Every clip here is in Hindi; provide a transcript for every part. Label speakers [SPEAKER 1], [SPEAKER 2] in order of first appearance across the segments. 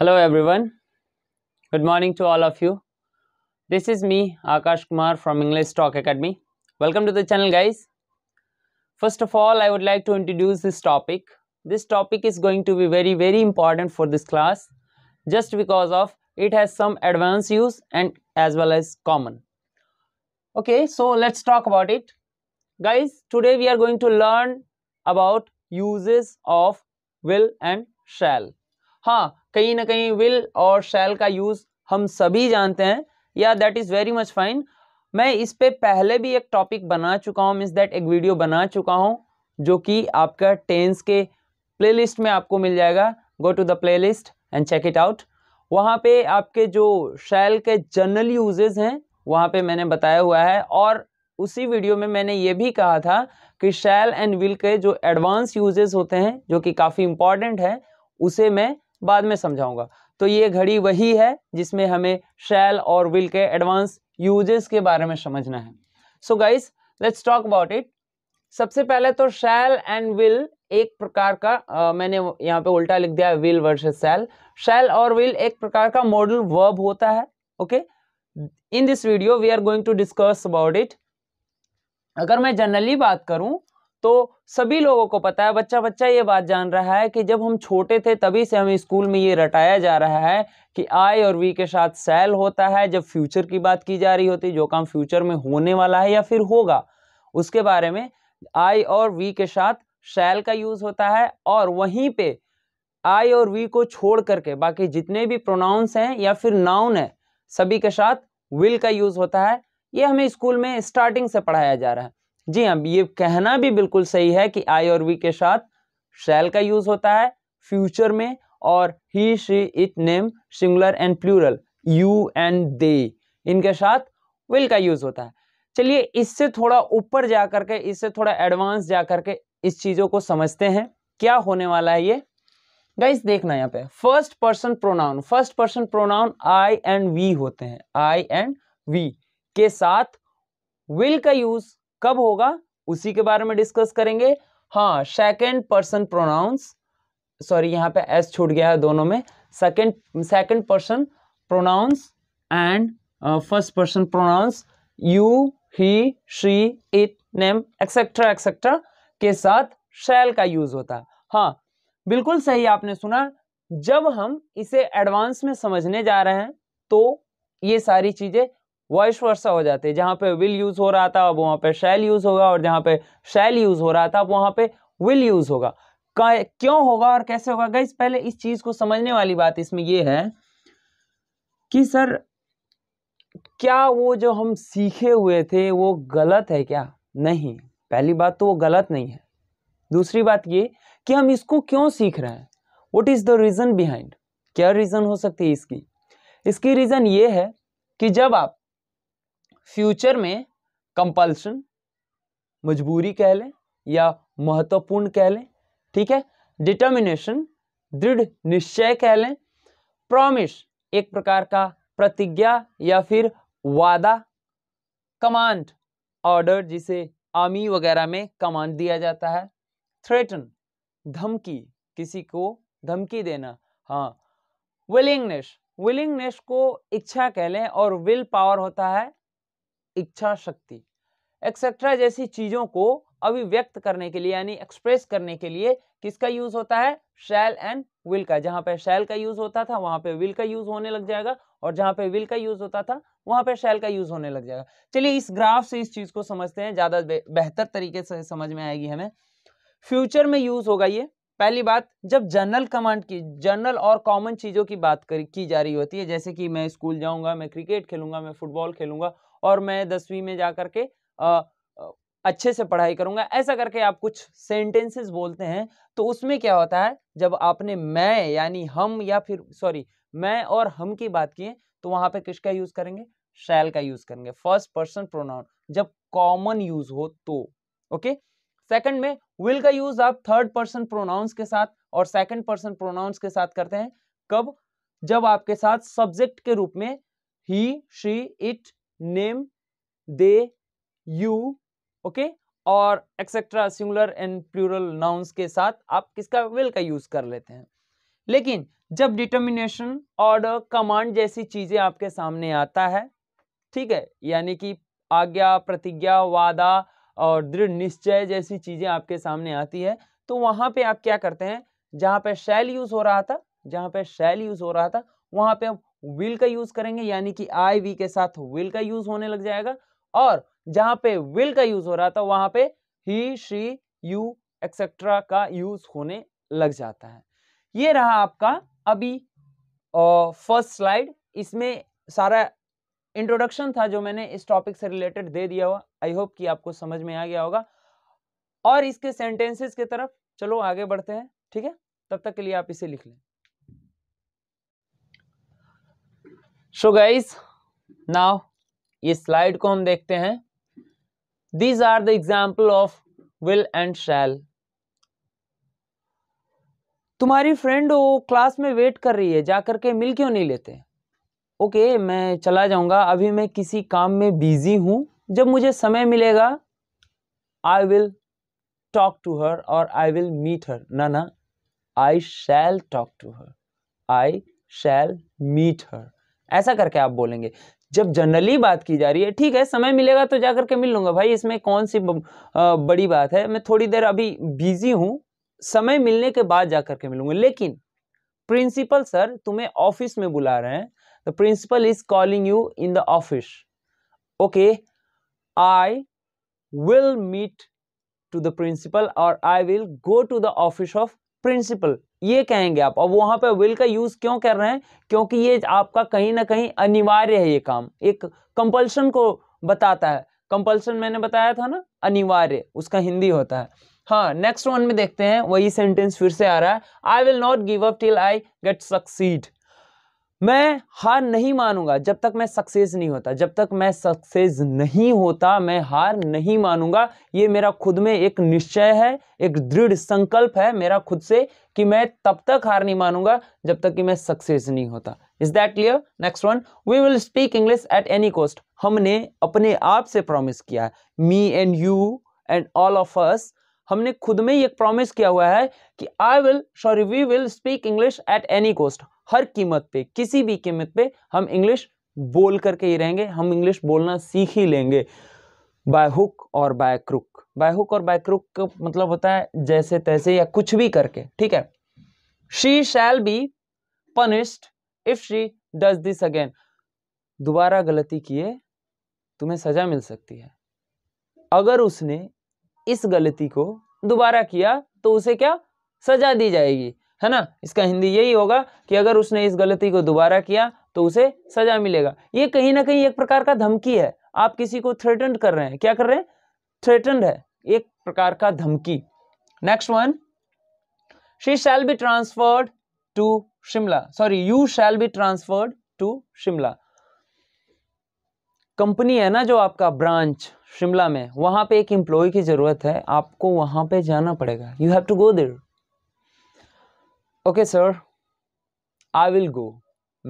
[SPEAKER 1] Hello everyone. Good morning to all of you. This is me Akash Kumar from English Talk Academy. Welcome to the channel guys. First of all I would like to introduce this topic. This topic is going to be very very important for this class just because of it has some advanced use and as well as common. Okay so let's talk about it. Guys today we are going to learn about uses of will and shall. Huh, कहीं ना कहीं विल और शैल का यूज़ हम सभी जानते हैं या that is very much fine मैं इस पर पहले भी एक टॉपिक बना चुका हूँ मीन्स दैट एक वीडियो बना चुका हूँ जो कि आपका टेंस के प्लेलिस्ट में आपको मिल जाएगा go to the playlist and check it out वहाँ पे आपके जो शैल के जनरल यूजेज हैं वहाँ पे मैंने बताया हुआ है और उसी वीडियो में मैंने ये भी कहा था कि शैल एंड विल के जो एडवांस यूजेज होते हैं जो कि काफ़ी इम्पॉर्टेंट है उसे मैं बाद में समझाऊंगा तो ये घड़ी वही है जिसमें हमें शैल और विल के एडवांस यूजेस के बारे में समझना है so guys let's talk about it सबसे पहले तो शैल एंड विल एक प्रकार का आ, मैंने यहाँ पे उल्टा लिख दिया विल वर्सेस शैल शैल और विल एक प्रकार का मॉडल वर्ब होता है okay in this video we are going to discuss about it अगर मैं जनरली बात करूं तो सभी लोगों को पता है बच्चा बच्चा ये बात जान रहा है कि जब हम छोटे थे तभी से हमें स्कूल में ये रटाया जा रहा है कि आई और वी के साथ सेल होता है जब फ्यूचर की बात की जा रही होती जो काम फ्यूचर में होने वाला है या फिर होगा उसके बारे में आई और वी के साथ सेल का यूज़ होता है और वहीं पे आई और वी को छोड़ करके बाकी जितने भी प्रोनाउंस हैं या फिर नाउन है सभी के साथ विल का यूज़ होता है ये हमें स्कूल में स्टार्टिंग से पढ़ाया जा रहा है जी हाँ ये कहना भी बिल्कुल सही है कि आई और वी के साथ शैल का यूज होता है फ्यूचर में और he she it name singular and plural you and they इनके साथ विल का यूज होता है चलिए इससे थोड़ा ऊपर जा करके इससे थोड़ा एडवांस जा करके इस चीज़ों को समझते हैं क्या होने वाला है ये गाइस देखना यहाँ पे first person pronoun first person pronoun I and we होते हैं आई एंड वी के साथ विल का यूज कब होगा उसी के बारे में डिस्कस करेंगे हाँ सेकेंड पर्सन प्रोनाउंस सॉरी यहाँ पे एस छूट गया है दोनों में second second person pronouns and first person pronouns you he she it name etcetera etcetera के साथ शैल का यूज होता है हाँ बिल्कुल सही आपने सुना जब हम इसे एडवांस में समझने जा रहे हैं तो ये सारी चीजें वॉइस वर्षा हो जाती है जहाँ पे विल यूज़ हो रहा था अब वहाँ पे शैल यूज़ होगा और जहाँ पे शैल यूज़ हो रहा था अब वहाँ पे विल यूज़ होगा क्यों होगा और कैसे होगा गई पहले इस चीज़ को समझने वाली बात इसमें ये है कि सर क्या वो जो हम सीखे हुए थे वो गलत है क्या नहीं पहली बात तो वो गलत नहीं है दूसरी बात ये कि हम इसको क्यों सीख रहे हैं what is the reason behind क्या रीज़न हो सकती है इसकी इसकी रीज़न ये है कि जब आप फ्यूचर में कंपल्सन मजबूरी कह लें या महत्वपूर्ण कह लें ठीक है डिटर्मिनेशन दृढ़ निश्चय कह लें प्रॉमिस एक प्रकार का प्रतिज्ञा या फिर वादा कमांड ऑर्डर जिसे आर्मी वगैरह में कमांड दिया जाता है थ्रेटन धमकी किसी को धमकी देना हाँ विलिंगनेस विलिंगनेस को इच्छा कह लें और विल पावर होता है इच्छा शक्ति एक्सेट्रा जैसी चीजों को अभिव्यक्त करने के लिए यानी एक्सप्रेस करने के लिए किसका यूज होता है शैल एंड विल का जहां पे शैल का यूज होता था वहां पे विल का यूज होने लग जाएगा और जहां पे विल का यूज होता था वहां पे शैल का यूज होने लग जाएगा चलिए इस ग्राफ से इस चीज को समझते हैं ज्यादा बेहतर तरीके से समझ में आएगी हमें फ्यूचर में यूज होगा ये पहली बात जब जनरल कमांड की जनरल और कॉमन चीज़ों की बात की जा रही होती है जैसे कि मैं स्कूल जाऊंगा मैं क्रिकेट खेलूंगा मैं फुटबॉल खेलूंगा और मैं दसवीं में जा करके आ, अच्छे से पढ़ाई करूंगा ऐसा करके आप कुछ सेंटेंसेस बोलते हैं तो उसमें क्या होता है जब आपने मैं यानी हम या फिर सॉरी मैं और हम की बात की तो वहां पे किसका यूज करेंगे शैल का यूज करेंगे फर्स्ट पर्सन प्रोनाउन जब कॉमन यूज हो तो ओके सेकंड में विल का यूज आप थर्ड पर्सन प्रोनाउंस के साथ और सेकंड पर्सन प्रोनाउंस के साथ करते हैं कब जब आपके साथ सब्जेक्ट के रूप में he she it name they you okay और etcetera singular and plural nouns के साथ आप किसका विल का यूज कर लेते हैं लेकिन जब डिटर्मिनेशन ऑर्डर कमांड जैसी चीजें आपके सामने आता है ठीक है यानी कि आज्ञा प्रतिज्ञा वादा और दृढ़ निश्चय जैसी चीजें आपके सामने आती है तो वहां पे आप क्या करते हैं जहां पे शैल यूज हो रहा था जहां पे शैल यूज हो रहा था वहां पे आप विल का यूज करेंगे यानी कि आई वी के साथ विल का यूज होने लग जाएगा और जहां पे विल का यूज हो रहा था वहां पे ही शी यू एक्सेट्रा का यूज होने लग जाता है ये रहा आपका अभी फर्स्ट स्लाइड इसमें सारा इंट्रोडक्शन था जो मैंने इस टॉपिक से रिलेटेड दे दिया हुआ आई होप कि आपको समझ में आ गया होगा और इसके सेंटेंसेस की तरफ चलो आगे बढ़ते हैं ठीक है तब तक के लिए आप इसे लिख लें सो गाइस नाउ ये स्लाइड को हम देखते हैं these are the example of will and shall तुम्हारी फ्रेंड वो क्लास में वेट कर रही है जा करके मिल क्यों नहीं लेते ओके okay, मैं चला जाऊंगा अभी मैं किसी काम में बिजी हूं जब मुझे समय मिलेगा I will talk to her और आई विल मीट हर ना ना I shall talk to her I shall meet her ऐसा करके आप बोलेंगे जब जनरली बात की जा रही है ठीक है समय मिलेगा तो जा करके मिल लूँगा भाई इसमें कौन सी बड़ी बात है मैं थोड़ी देर अभी बिजी हूँ समय मिलने के बाद जा करके मिलूँगा लेकिन प्रिंसिपल सर तुम्हें ऑफिस में बुला रहे हैं the principal is calling you in the office okay I will meet to the principal और I will go to the office of principal ये कहेंगे आप और वहां पे विल का यूज़ क्यों कर रहे हैं क्योंकि ये आपका कहीं ना कहीं अनिवार्य है ये काम एक कंपल्शन को बताता है कंपल्शन मैंने बताया था ना अनिवार्य उसका हिंदी होता है हाँ नेक्स्ट वन में देखते हैं वही सेंटेंस फिर से आ रहा है I will not give up till I get succeed मैं हार नहीं मानूंगा जब तक मैं सक्सेस नहीं होता जब तक मैं सक्सेस नहीं होता मैं हार नहीं मानूंगा ये मेरा खुद में एक निश्चय है एक दृढ़ संकल्प है मेरा खुद से कि मैं तब तक हार नहीं मानूंगा जब तक कि मैं सक्सेस नहीं होता is that clear next one we will speak English at any cost हमने अपने आप से प्रॉमिस किया है me and you and all of us हमने खुद में एक प्रॉमिस किया हुआ है कि I will sorry we will speak English at any cost हर कीमत पे किसी भी कीमत पे हम इंग्लिश बोल करके ही रहेंगे हम इंग्लिश बोलना सीख ही लेंगे बाय हुक और बाय क्रुक बाय हुक और बाय क्रुक का मतलब होता है जैसे तैसे या कुछ भी करके ठीक है she shall be punished if she does this again दोबारा गलती किए तुम्हें सजा मिल सकती है अगर उसने इस गलती को दोबारा किया तो उसे क्या सजा दी जाएगी है ना इसका हिंदी यही होगा कि अगर उसने इस गलती को दोबारा किया तो उसे सजा मिलेगा ये कहीं ना कहीं एक प्रकार का धमकी है आप किसी को थ्रेटन कर रहे हैं क्या कर रहे हैं थ्रेटन है एक प्रकार का धमकी next one she shall be transferred to Shimla sorry you shall be transferred to Shimla company है ना जो आपका ब्रांच शिमला में वहां पे एक एम्प्लॉय की ज़रूरत है आपको वहां पे जाना पड़ेगा you have to go there okay sir I will go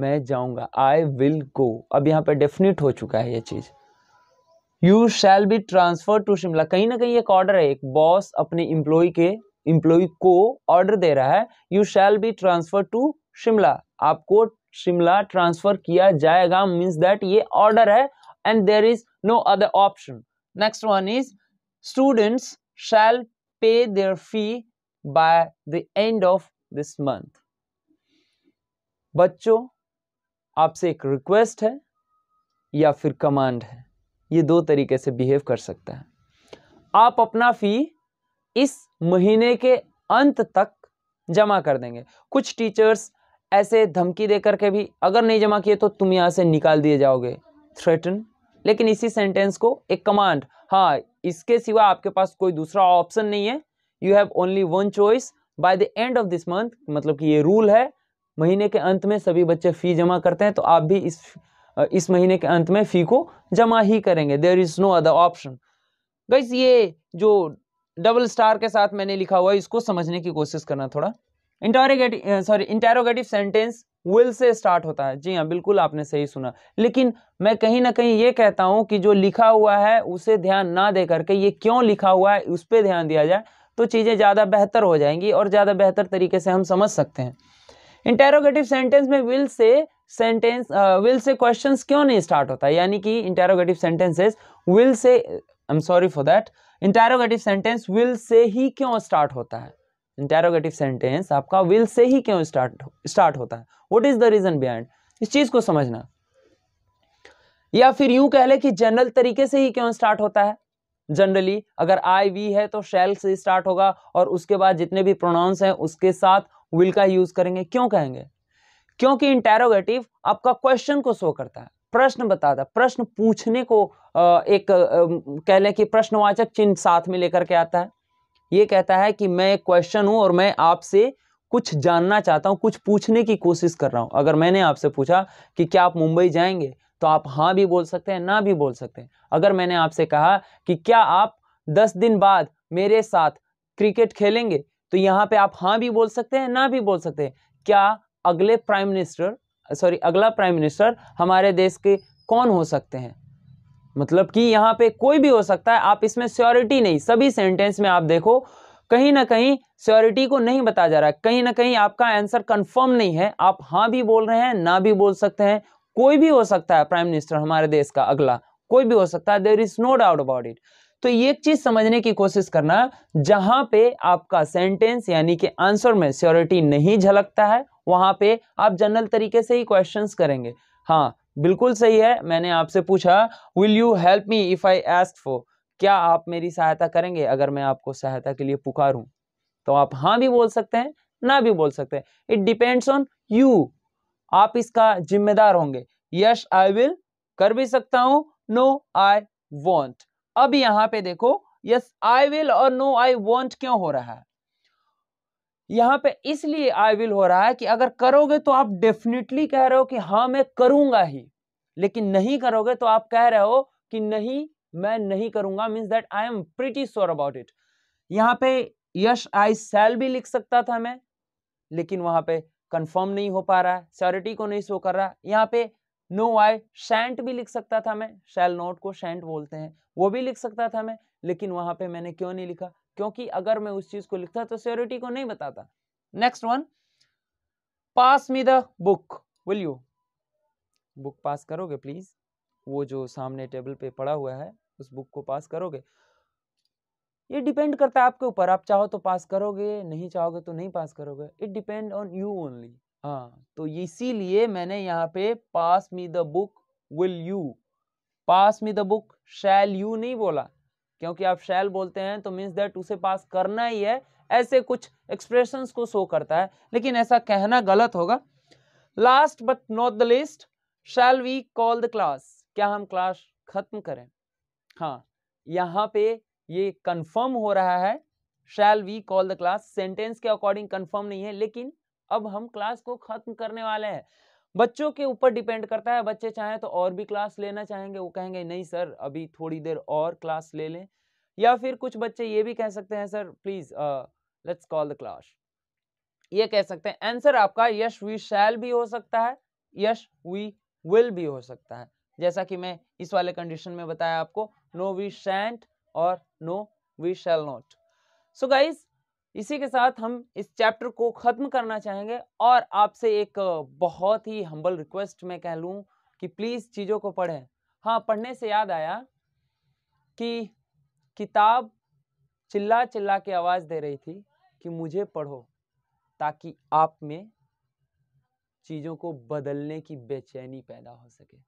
[SPEAKER 1] मैं जाऊंगा आई विल गो अब यहाँ पर डेफिनेट हो चुका है ये चीज़ you shall be transfer to Shimla कहीं ना कहीं एक ऑर्डर है एक बॉस अपने इम्प्लॉय के इम्प्लॉय को ऑर्डर दे रहा है you shall be transfer to Shimla आपको शिमला ट्रांसफर किया जाएगा मीन्स दैट ये ऑर्डर है and there is no other option next one is students shall pay their fee by the end of this month बच्चों आपसे एक रिक्वेस्ट है या फिर कमांड है ये दो तरीके से बिहेव कर सकता है आप अपना फी इस महीने के अंत तक जमा कर देंगे कुछ टीचर्स ऐसे धमकी दे करके भी अगर नहीं जमा किए तो तुम यहाँ से निकाल दिए जाओगे थ्रेटन लेकिन इसी सेंटेंस को एक कमांड हाँ इसके सिवा आपके पास कोई दूसरा ऑप्शन नहीं है you have only one choice by the end of this month मतलब कि ये रूल है महीने के अंत में सभी बच्चे फ़ी जमा करते हैं तो आप भी इस इस महीने के अंत में फ़ी को जमा ही करेंगे there is no other option बस ये जो डबल स्टार के साथ मैंने लिखा हुआ है इसको समझने की कोशिश करना थोड़ा interrogative sorry interrogative sentence will से स्टार्ट होता है जी हाँ बिल्कुल आपने सही सुना लेकिन मैं कहीं ना कहीं ये कहता हूँ कि जो लिखा हुआ है उसे ध्यान ना दे करके ये क्यों लिखा हुआ है उस पर ध्यान दिया जाए तो चीज़ें ज़्यादा बेहतर हो जाएंगी और ज़्यादा बेहतर तरीके से हम समझ सकते हैं इंटेरोगेटिव सेंटेंस में विल से सेंटेंस विल से क्वेश्चन क्यों नहीं स्टार्ट होता यानी कि इंटेरोगेटिव सेंटेंसेज विल से I am sorry for that interrogative sentence will से ही क्यों स्टार्ट होता है इंटेरोगेटिव सेंटेंस आपका विल से ही क्यों स्टार्ट स्टार्ट होता है what is the reason behind इस चीज को समझना या फिर यूं कह ले कि जनरल तरीके से ही क्यों स्टार्ट होता है जनरली अगर आई वी है तो शेल से स्टार्ट होगा और उसके बाद जितने भी प्रोनाउंस हैं उसके साथ विल का यूज करेंगे क्यों कहेंगे क्योंकि इंटेरोगेटिव आपका क्वेश्चन को शो करता है प्रश्न बताता है प्रश्न पूछने को एक कह लें कि प्रश्नवाचक चिन्ह साथ में लेकर के आता है ये कहता है कि मैं एक क्वेश्चन हूँ और मैं आपसे कुछ जानना चाहता हूँ कुछ पूछने की कोशिश कर रहा हूँ अगर मैंने आपसे पूछा कि क्या आप मुंबई जाएंगे तो आप हाँ भी बोल सकते हैं ना भी बोल सकते हैं अगर मैंने आपसे कहा कि क्या आप दस दिन बाद मेरे साथ क्रिकेट खेलेंगे तो यहाँ पे आप हाँ भी बोल सकते हैं ना भी बोल सकते हैं क्या अगले प्राइम मिनिस्टर सॉरी अगला प्राइम मिनिस्टर हमारे देश के कौन हो सकते हैं मतलब कि यहाँ पे कोई भी हो सकता है आप इसमें श्योरिटी नहीं सभी सेंटेंस में आप देखो कहीं ना कहीं श्योरिटी को नहीं बताया जा रहा है कहीं ना कहीं आपका आंसर कंफर्म नहीं है आप हाँ भी बोल रहे हैं ना भी बोल सकते हैं कोई भी हो सकता है प्राइम मिनिस्टर हमारे देश का अगला कोई भी हो सकता है there is no doubt about it तो ये एक चीज समझने की कोशिश करना जहां पे आपका सेंटेंस यानी कि आंसर में श्योरिटी नहीं झलकता है वहां पे आप जनरल तरीके से ही क्वेश्चंस करेंगे हाँ बिल्कुल सही है मैंने आपसे पूछा will you help me if I ask for क्या आप मेरी सहायता करेंगे अगर मैं आपको सहायता के लिए पुकारूं तो आप हाँ भी बोल सकते हैं ना भी बोल सकते हैं इट डिपेंड्स ऑन यू आप इसका जिम्मेदार होंगे यश आई विल कर भी सकता हूं नो आई वॉन्ट अब यहां पे देखो यस आई विल और नो आई वॉन्ट क्यों हो रहा है यहां पे इसलिए आई विल हो रहा है कि अगर करोगे तो आप डेफिनेटली कह रहे हो कि हाँ मैं करूंगा ही लेकिन नहीं करोगे तो आप कह रहे हो कि नहीं मैं नहीं करूंगा means that I am pretty sure about it यहां पे यश आई सेल भी लिख सकता था मैं लेकिन वहां पे कंफर्म नहीं हो पा रहा है श्योरिटी को नहीं शो कर रहा यहाँ पे नो आई शैंट भी लिख सकता था मैं शैल नोट को शैंट बोलते हैं वो भी लिख सकता था मैं लेकिन वहां पे मैंने क्यों नहीं लिखा क्योंकि अगर मैं उस चीज को लिखता तो श्योरिटी को नहीं बताता next one pass me the book will you book pass करोगे प्लीज वो जो सामने टेबल पे पड़ा हुआ है उस बुक को पास करोगे ये डिपेंड करता है आपके ऊपर आप चाहो तो पास करोगे नहीं चाहोगे तो नहीं पास करोगे it depend on you only हाँ तो इसीलिए मैंने यहाँ पे pass me the book will you pass me the book shall you नहीं बोला क्योंकि आप शैल बोलते हैं तो मीन्स दैट उसे पास करना ही है ऐसे कुछ एक्सप्रेशन को शो करता है लेकिन ऐसा कहना गलत होगा last but not the list shall we call the class क्या हम क्लास खत्म करें हाँ यहाँ पे ये कंफर्म हो रहा है shall we call the class sentence के अकॉर्डिंग कंफर्म नहीं है लेकिन अब हम क्लास को खत्म करने वाले हैं बच्चों के ऊपर डिपेंड करता है बच्चे चाहें तो और भी क्लास लेना चाहेंगे वो कहेंगे नहीं सर अभी थोड़ी देर और क्लास ले लें या फिर कुछ बच्चे ये भी कह सकते हैं sir please let's call the class ये कह सकते हैं आंसर आपका यश वी शैल भी हो सकता है यश वी विल भी हो सकता है जैसा कि मैं इस वाले कंडीशन में बताया आपको नो वी शैंट और no we shall not so guys इसी के साथ हम इस चैप्टर को ख़त्म करना चाहेंगे और आपसे एक बहुत ही हम्बल रिक्वेस्ट मैं कह लूँ कि प्लीज़ चीज़ों को पढ़ें हाँ पढ़ने से याद आया कि किताब चिल्ला चिल्ला के आवाज़ दे रही थी कि मुझे पढ़ो ताकि आप में चीज़ों को बदलने की बेचैनी पैदा हो सके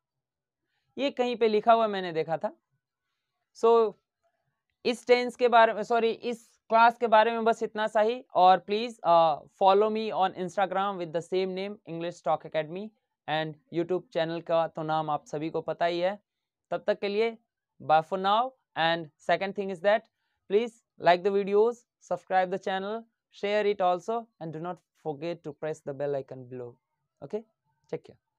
[SPEAKER 1] ये कहीं पे लिखा हुआ मैंने देखा था सो so, इस टेंस के बारे में सॉरी इस क्लास के बारे में बस इतना सा ही और please follow me on Instagram with the same name English stock academy and YouTube channel का तो नाम आप सभी को पता ही है तब तक के लिए bye for now and second thing is that please like the videos subscribe the channel share it also and do not forget to press the bell icon below okay take care